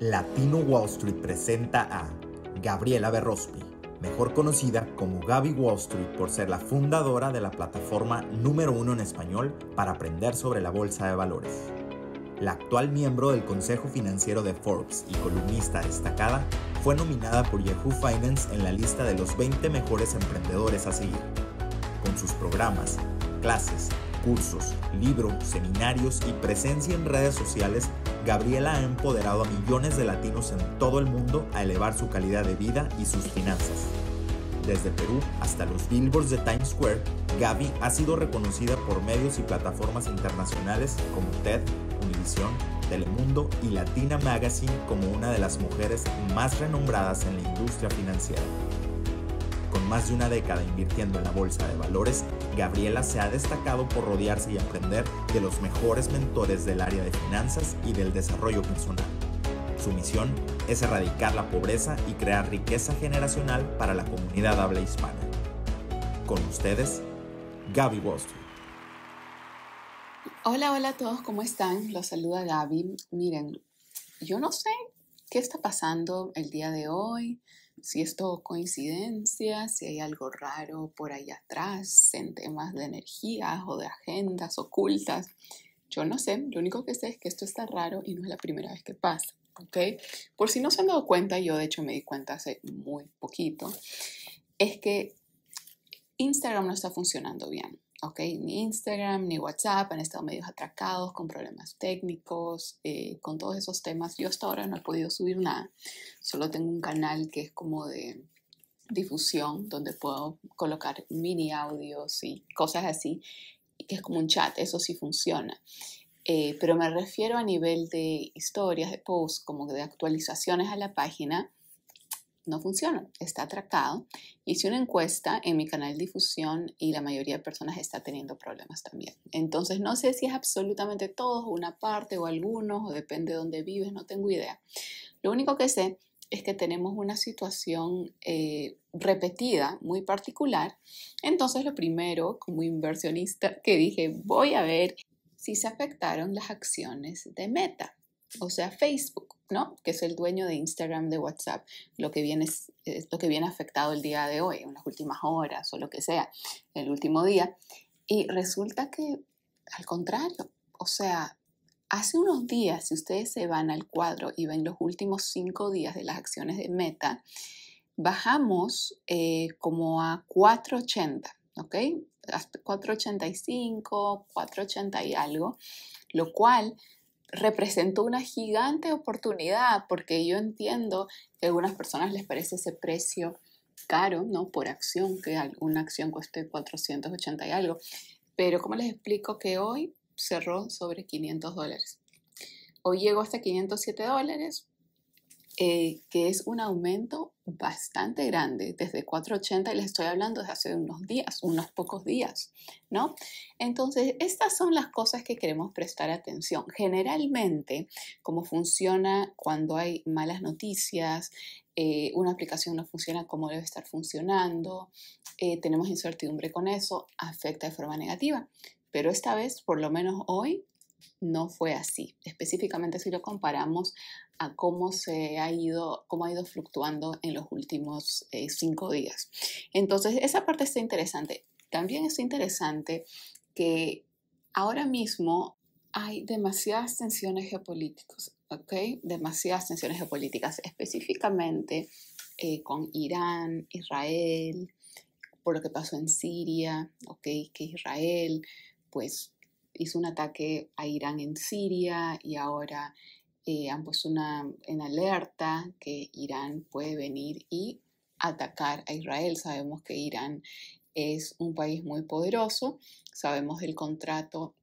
Latino Wall Street presenta a Gabriela Berrospi, mejor conocida como Gaby Wall Street por ser la fundadora de la plataforma número uno en español para aprender sobre la bolsa de valores. La actual miembro del Consejo Financiero de Forbes y columnista destacada, fue nominada por Yahoo Finance en la lista de los 20 mejores emprendedores a seguir. Con sus programas, clases, cursos, libros, seminarios y presencia en redes sociales, Gabriela ha empoderado a millones de latinos en todo el mundo a elevar su calidad de vida y sus finanzas. Desde Perú hasta los billboards de Times Square, Gaby ha sido reconocida por medios y plataformas internacionales como TED, Univision, Telemundo y Latina Magazine como una de las mujeres más renombradas en la industria financiera. Con más de una década invirtiendo en la bolsa de valores, Gabriela se ha destacado por rodearse y aprender de los mejores mentores del área de finanzas y del desarrollo personal. Su misión es erradicar la pobreza y crear riqueza generacional para la comunidad habla hispana. Con ustedes, Gaby Boston. Hola, hola a todos, ¿cómo están? Los saluda Gaby. Miren, yo no sé qué está pasando el día de hoy si es coincidencia, si hay algo raro por ahí atrás en temas de energías o de agendas ocultas. Yo no sé, lo único que sé es que esto está raro y no es la primera vez que pasa, ¿ok? Por si no se han dado cuenta, yo de hecho me di cuenta hace muy poquito, es que Instagram no está funcionando bien. ¿ok? Ni Instagram, ni WhatsApp, han estado medios atracados con problemas técnicos, eh, con todos esos temas. Yo hasta ahora no he podido subir nada, solo tengo un canal que es como de difusión, donde puedo colocar mini audios y cosas así, que es como un chat, eso sí funciona. Eh, pero me refiero a nivel de historias, de posts, como de actualizaciones a la página no funciona, está atracado. Hice una encuesta en mi canal de difusión y la mayoría de personas está teniendo problemas también. Entonces no sé si es absolutamente todos una parte o algunos o depende de dónde vives, no tengo idea. Lo único que sé es que tenemos una situación eh, repetida, muy particular. Entonces lo primero como inversionista que dije, voy a ver si se afectaron las acciones de Meta, o sea, Facebook que es el dueño de Instagram, de WhatsApp, lo que viene, es, que viene afectado el día de hoy, en las últimas horas o lo que sea, el último día. Y resulta que, al contrario, o sea, hace unos días, si ustedes se van al cuadro y ven los últimos cinco días de las acciones de Meta, bajamos eh, como a 480, ¿ok? 485, 480 y algo, lo cual representó una gigante oportunidad porque yo entiendo que a algunas personas les parece ese precio caro, ¿no? Por acción, que alguna acción cueste 480 y algo. Pero ¿cómo les explico que hoy cerró sobre 500 dólares? Hoy llegó hasta 507 dólares, eh, que es un aumento bastante grande, desde 480 y les estoy hablando de hace unos días, unos pocos días, ¿no? Entonces, estas son las cosas que queremos prestar atención. Generalmente, cómo funciona cuando hay malas noticias, eh, una aplicación no funciona como debe estar funcionando, eh, tenemos incertidumbre con eso, afecta de forma negativa. Pero esta vez, por lo menos hoy, no fue así, específicamente si lo comparamos a cómo se ha ido, cómo ha ido fluctuando en los últimos eh, cinco días. Entonces, esa parte está interesante. También es interesante que ahora mismo hay demasiadas tensiones geopolíticas, ¿ok? Demasiadas tensiones geopolíticas, específicamente eh, con Irán, Israel, por lo que pasó en Siria, ¿ok? Que Israel, pues, hizo un ataque a Irán en Siria y ahora eh, han puesto una, en alerta que Irán puede venir y atacar a Israel. Sabemos que Irán es un país muy poderoso, sabemos del contrato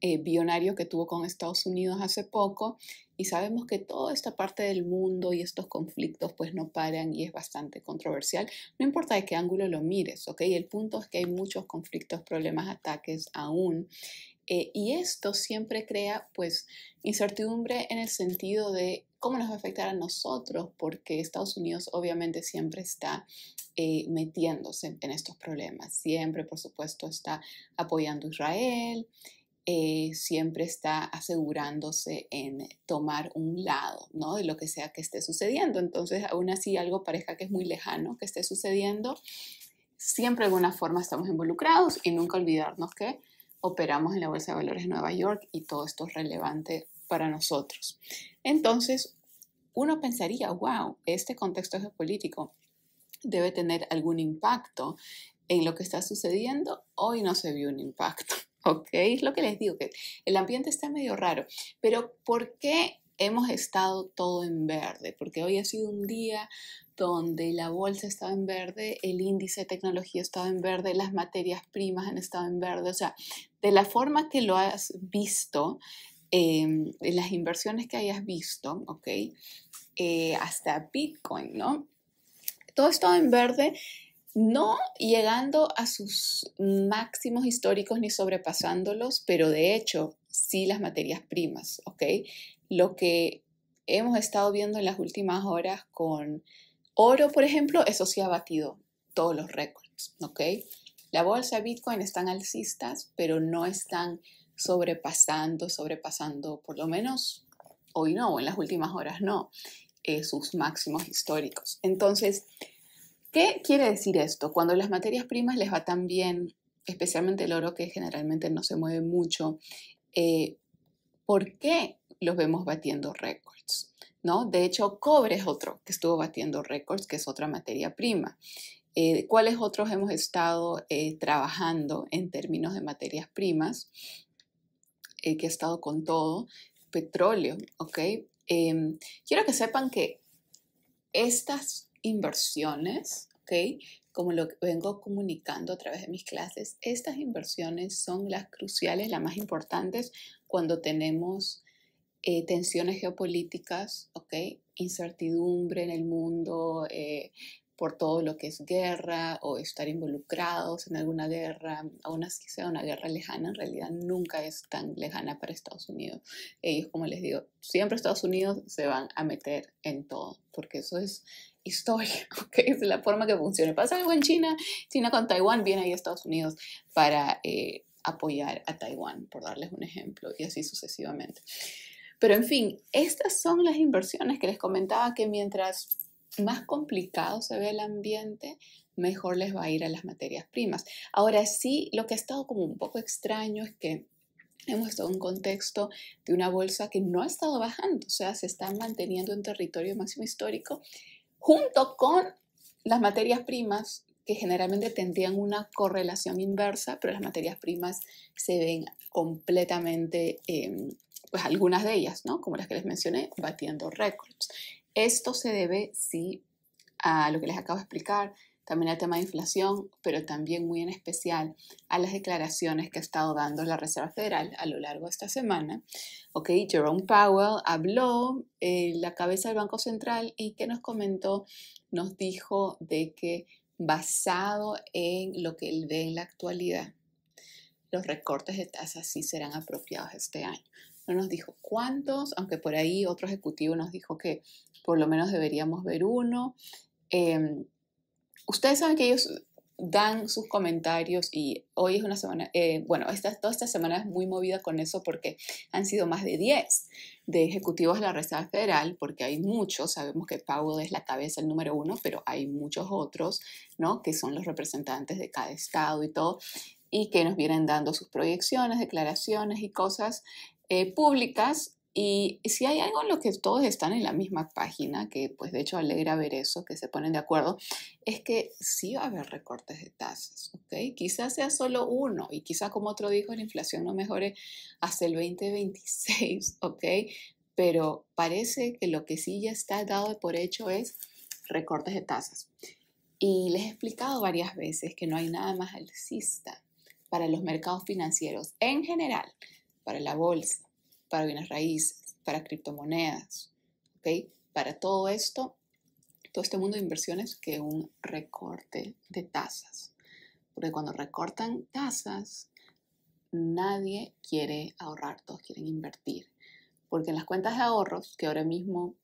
eh, bionario que tuvo con Estados Unidos hace poco y sabemos que toda esta parte del mundo y estos conflictos pues no paran y es bastante controversial, no importa de qué ángulo lo mires, ¿ok? El punto es que hay muchos conflictos, problemas, ataques aún eh, y esto siempre crea pues incertidumbre en el sentido de cómo nos va a afectar a nosotros, porque Estados Unidos obviamente siempre está eh, metiéndose en estos problemas, siempre por supuesto está apoyando a Israel, eh, siempre está asegurándose en tomar un lado, ¿no? De lo que sea que esté sucediendo. Entonces, aún así algo parezca que es muy lejano que esté sucediendo, siempre de alguna forma estamos involucrados y nunca olvidarnos que operamos en la Bolsa de Valores de Nueva York y todo esto es relevante para nosotros. Entonces, uno pensaría, wow, este contexto geopolítico debe tener algún impacto en lo que está sucediendo. Hoy no se vio un impacto. ¿Ok? Es lo que les digo, que el ambiente está medio raro. Pero ¿por qué hemos estado todo en verde? Porque hoy ha sido un día donde la bolsa estaba en verde, el índice de tecnología estaba en verde, las materias primas han estado en verde. O sea, de la forma que lo has visto, em, las inversiones que hayas visto, ¿ok? Eh, hasta Bitcoin, ¿no? Todo estaba en verde no llegando a sus máximos históricos ni sobrepasándolos, pero de hecho sí las materias primas, ¿ok? Lo que hemos estado viendo en las últimas horas con oro, por ejemplo, eso sí ha batido todos los récords, ¿ok? La bolsa Bitcoin están alcistas, pero no están sobrepasando, sobrepasando, por lo menos hoy no, en las últimas horas no, eh, sus máximos históricos. Entonces, ¿Qué quiere decir esto? Cuando las materias primas les va tan bien, especialmente el oro que generalmente no se mueve mucho, eh, ¿por qué los vemos batiendo récords? ¿No? De hecho, cobre es otro que estuvo batiendo récords, que es otra materia prima. Eh, ¿Cuáles otros hemos estado eh, trabajando en términos de materias primas? que ha estado con todo. Petróleo, ¿ok? Em, quiero que sepan que estas inversiones, ¿ok? Como lo vengo comunicando a través de mis clases, estas inversiones son las cruciales, las más importantes cuando tenemos eh, tensiones geopolíticas, ¿ok? Incertidumbre en el mundo, eh, por todo lo que es guerra o estar involucrados en alguna guerra, aún así sea una guerra lejana, en realidad nunca es tan lejana para Estados Unidos. Ellos, como les digo, siempre Estados Unidos se van a meter en todo, porque eso es historia, ¿ok? Es la forma que funciona. Pasa algo en China, China con Taiwán, viene ahí a Estados Unidos para eh, apoyar a Taiwán, por darles un ejemplo, y así sucesivamente. Pero en fin, estas son las inversiones que les comentaba que mientras más complicado se ve el ambiente, mejor les va a ir a las materias primas. Ahora sí, lo que ha estado como un poco extraño es que hemos estado en un contexto de una bolsa que no ha estado bajando, o sea, se está manteniendo en territorio máximo histórico junto con las materias primas, que generalmente tendrían una correlación inversa, pero las materias primas se ven completamente, em, pues algunas de ellas, ¿no? Como las que les mencioné, batiendo récords. Esto se debe, sí, a lo que les acabo de explicar, también al tema de inflación, pero también muy en especial a las declaraciones que ha estado dando la Reserva Federal a lo largo de esta semana. Ok, Jerome Powell habló, eh, la cabeza del Banco Central, y que nos comentó, nos dijo de que basado en lo que él ve en la actualidad, los recortes de tasas sí serán apropiados este año. No nos dijo cuántos, aunque por ahí otro ejecutivo nos dijo que por lo menos deberíamos ver uno. Eh, ustedes saben que ellos dan sus comentarios y hoy es una semana, eh, bueno, esta, toda esta semana es muy movida con eso porque han sido más de 10 de ejecutivos de la Reserva Federal, porque hay muchos, sabemos que Powell es la cabeza, el número uno, pero hay muchos otros, ¿no? Que son los representantes de cada estado y todo, y que nos vienen dando sus proyecciones, declaraciones y cosas eh, públicas y si hay algo en lo que todos están en la misma página, que pues de hecho alegra ver eso, que se ponen de acuerdo, es que sí va a haber recortes de tasas, ¿ok? Quizás sea solo uno y quizás como otro dijo, la inflación no mejore hasta el 2026, ¿ok? Pero parece que lo que sí ya está dado por hecho es recortes de tasas. Y les he explicado varias veces que no hay nada más alcista para los mercados financieros en general, para la bolsa para bienes raíces, para criptomonedas, ¿ok? Para todo esto, todo este mundo de inversiones que un recorte de tasas. Porque cuando recortan tasas, nadie quiere ahorrar, todos quieren invertir. Porque en las cuentas de ahorros, que ahora mismo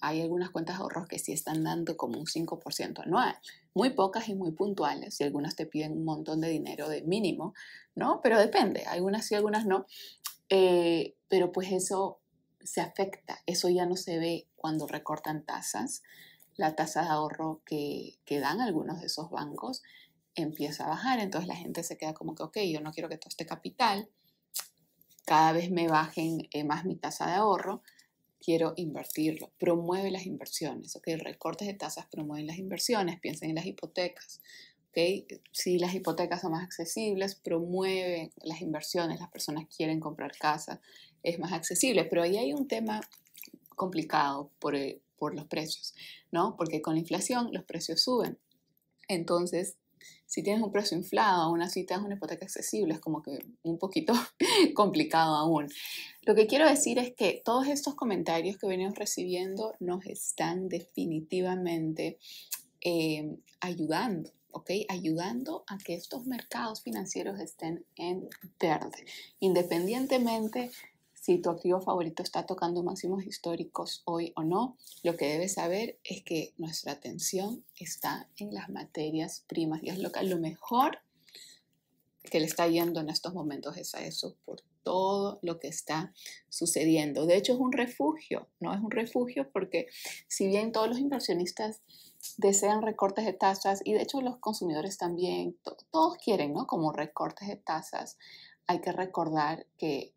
hay algunas cuentas de ahorros que sí están dando como un 5% anual, muy pocas y muy puntuales, y algunas te piden un montón de dinero de mínimo, ¿no? Pero depende, algunas sí, algunas no. Eh, pero pues eso se afecta, eso ya no se ve cuando recortan tasas. La tasa de ahorro que, dan algunos de esos bancos empieza a bajar, entonces la gente se queda como que, ok, yo no quiero que todo este capital, cada vez me bajen eh, más mi tasa de ahorro, quiero invertirlo. Promueve las inversiones, ok, recortes de tasas promueven las inversiones, piensen en las hipotecas, si las hipotecas son más accesibles, promueven las inversiones, las personas quieren comprar casa, es más accesible, pero ahí hay un tema complicado eh, por, los precios, ¿no? Porque con la inflación los precios suben. Entonces, si tienes un precio inflado, aún así te das una hipoteca accesible, es como que un poquito complicado aún. Lo que quiero decir es que todos estos comentarios que venimos recibiendo nos están definitivamente eh, ayudando ¿ok? Ayudando a que estos mercados financieros estén en verde, independientemente si tu activo favorito está tocando máximos históricos hoy o no, lo que debes saber es que nuestra atención está en las materias primas y es lo, lo mejor que le está yendo en estos momentos es a eso, por todo lo que está sucediendo. De hecho, es un refugio, ¿no? Es un refugio porque si bien todos los inversionistas desean recortes de tasas y de hecho los consumidores también, todos quieren, ¿no? Como recortes de tasas, hay que recordar que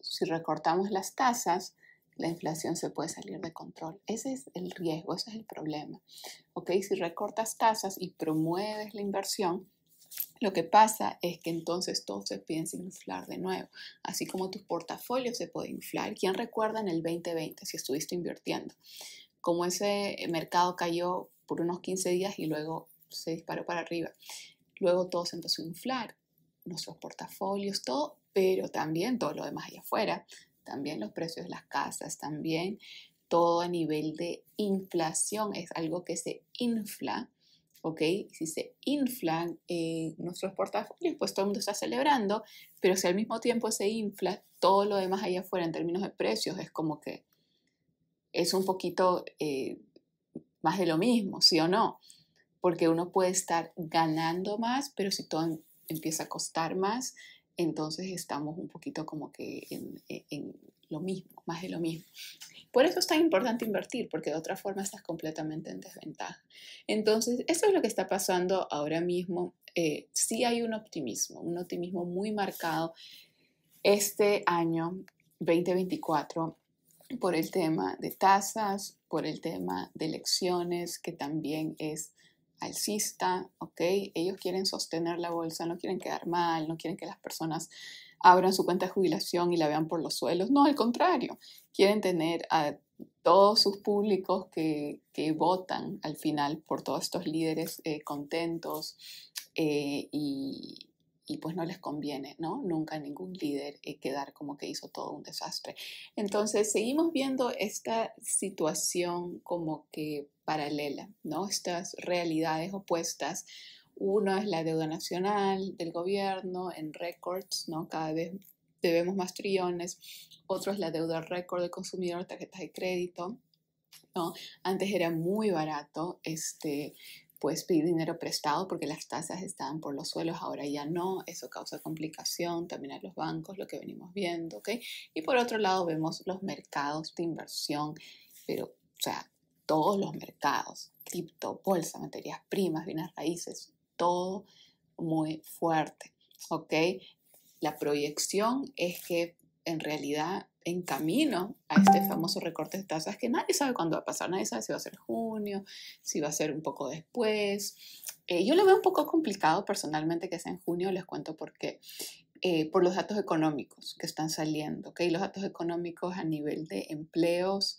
si recortamos las tasas, la inflación se puede salir de control. Ese es el riesgo, ese es el problema. ¿Ok? Si recortas tasas y promueves la inversión, lo que pasa es que entonces todo se piensa inflar de nuevo, así como tus portafolios se pueden inflar. ¿Quién recuerda en el 2020 si estuviste invirtiendo? Como ese mercado cayó por unos 15 días y luego se disparó para arriba. Luego todo se empezó a inflar, nuestros portafolios, todo, pero también todo lo demás allá afuera, también los precios de las casas, también todo a nivel de inflación es algo que se infla ¿ok? Si se inflan eh, nuestros portafolios, pues todo el mundo está celebrando, pero si al mismo tiempo se infla, todo lo demás allá afuera en términos de precios es como que es un poquito eh, más de lo mismo, ¿sí o no? Porque uno puede estar ganando más, pero si todo em, empieza a costar más, entonces estamos un poquito como que en, e, lo mismo, más de lo mismo. Por eso es tan importante invertir, porque de otra forma estás completamente en desventaja. Entonces, eso es lo que está pasando ahora mismo. Eh, sí hay un optimismo, un optimismo muy marcado este año 2024 por el tema de tasas, por el tema de elecciones, que también es alcista, ¿ok? Ellos quieren sostener la bolsa, no quieren quedar mal, no quieren que las personas abran su cuenta de jubilación y la vean por los suelos. No, al contrario, quieren tener a todos sus públicos que, que votan al final por todos estos líderes eh, contentos eh, y, pues no les conviene, ¿no? Nunca ningún líder eh, quedar como que hizo todo un desastre. Entonces seguimos viendo esta situación como que paralela, ¿no? Estas realidades opuestas uno es la deuda nacional del gobierno en récords, ¿no? Cada vez debemos más trillones. Otro es la deuda récord del consumidor, tarjetas de crédito, ¿no? Antes era muy barato, este, puedes pedir dinero prestado porque las tasas estaban por los suelos, ahora ya no, eso causa complicación también a los bancos, lo que venimos viendo, ¿ok? Y por otro lado vemos los mercados de inversión, pero, o sea, todos los mercados, cripto, bolsa, materias primas, bienes raíces, todo muy fuerte, ¿ok? La proyección es que en realidad en camino a este famoso recorte de tasas que nadie sabe cuándo va a pasar, nadie sabe si va a ser junio, si va a ser un poco después. Eh, yo lo veo un poco complicado personalmente que sea en junio, les cuento por qué. Eh, por los datos económicos que están saliendo, ¿ok? Los datos económicos a nivel de empleos,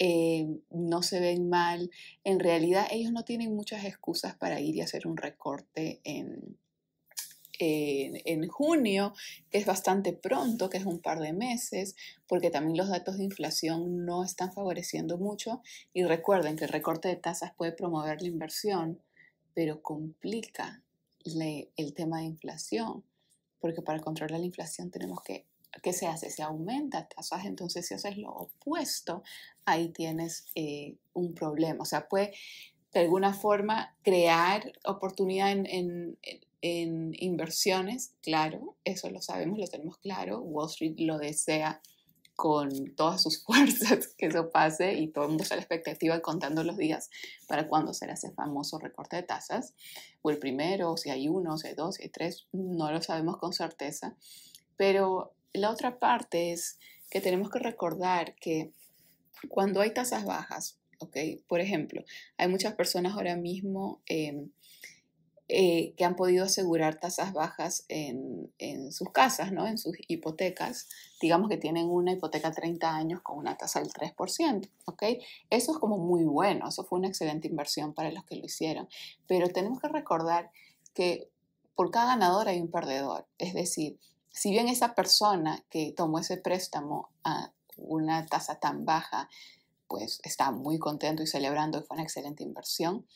eh, no se ven mal. En realidad ellos no tienen muchas excusas para ir y hacer un recorte en, junio, que es bastante pronto, que es un par de meses, porque también los datos de inflación no están favoreciendo mucho. Y recuerden que el recorte de tasas puede promover la inversión, pero complica el tema de inflación, porque para controlar la inflación tenemos que ¿qué se hace? Se aumenta tasas, entonces si haces lo opuesto, ahí tienes eh, un problema. O sea, puede de alguna forma crear oportunidad en, en, inversiones, claro, eso lo sabemos, lo tenemos claro, Wall Street lo desea con todas sus fuerzas que eso pase y todo el mundo está a la expectativa contando los días para cuando será ese famoso recorte de tasas, o el primero, si hay uno, si hay dos, si hay tres, no lo sabemos con certeza, pero la otra parte es que tenemos que recordar que cuando hay tasas bajas, ¿okay? por ejemplo, hay muchas personas ahora mismo em, eh, que han podido asegurar tasas bajas en, sus casas, ¿no? en sus hipotecas. Digamos que tienen una hipoteca 30 años con una tasa del 3%. ¿okay? Eso es como muy bueno, eso fue una excelente inversión para los que lo hicieron. Pero tenemos que recordar que por cada ganador hay un perdedor. Es decir, si bien esa persona que tomó ese préstamo a una tasa tan baja, pues está muy contento y celebrando que fue una excelente inversión,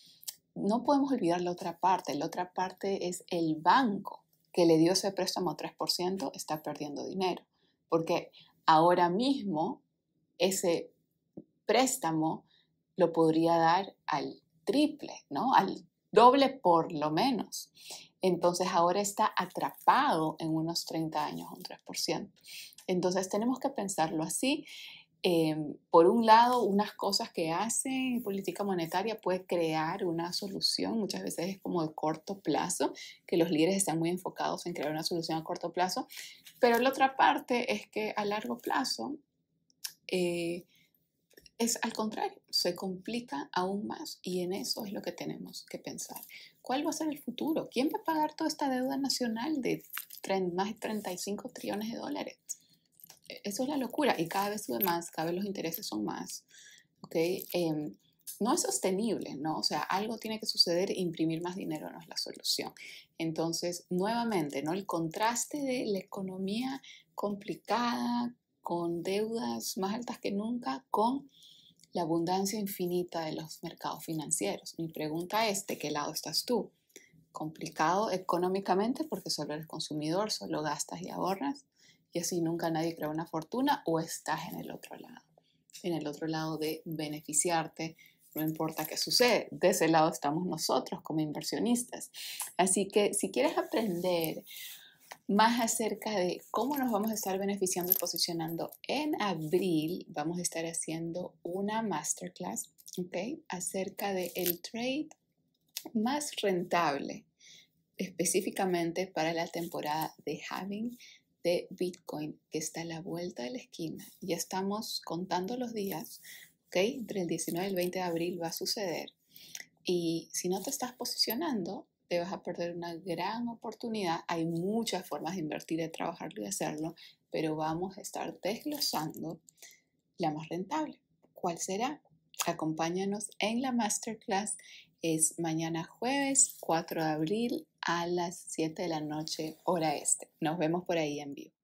no podemos olvidar la otra parte. La otra parte es el banco que le dio ese préstamo 3% está perdiendo dinero, porque ahora mismo ese préstamo lo podría dar al triple, ¿no? Al doble por lo menos. Entonces ahora está atrapado en unos 30 años, un 3%. Entonces tenemos que pensarlo así. Em, por un lado, unas cosas que hace política monetaria puede crear una solución, muchas veces es como de corto plazo, que los líderes están muy enfocados en crear una solución a corto plazo, pero la otra parte es que a largo plazo eh, es al contrario, se complica aún más y en eso es lo que tenemos que pensar. ¿Cuál va a ser el futuro? ¿Quién va a pagar toda esta deuda nacional de más de 35 trillones de dólares? E, eso es la locura y cada vez sube más, cada vez los intereses son más. ¿okay? Em, no es sostenible, ¿no? O sea, algo tiene que suceder, e imprimir más dinero no es la solución. Entonces, nuevamente, ¿no? El contraste de la economía complicada, con deudas más altas que nunca, con la abundancia infinita de los mercados financieros. Mi pregunta es, ¿de qué lado estás tú? ¿Complicado económicamente porque solo eres consumidor, solo gastas y ahorras? Y así nunca nadie crea una fortuna o estás en el otro lado, en el otro lado de beneficiarte, no importa qué sucede, de ese lado estamos nosotros como inversionistas. Así que si quieres aprender más acerca de cómo nos vamos a estar beneficiando y posicionando. En abril vamos a estar haciendo una masterclass ¿ok? acerca de el trade más rentable específicamente para la temporada de having de Bitcoin que está a la vuelta de la esquina. Ya estamos contando los días, ¿ok? Entre el 19 y el 20 de abril va a suceder. Y si no te estás posicionando, te vas a perder una gran oportunidad. Hay muchas formas de invertir, de trabajarlo y de hacerlo, pero vamos a estar desglosando la más rentable. ¿Cuál será? Acompáñanos en la masterclass. Es mañana jueves 4 de abril a las 7 de la noche, hora este. Nos vemos por ahí en vivo.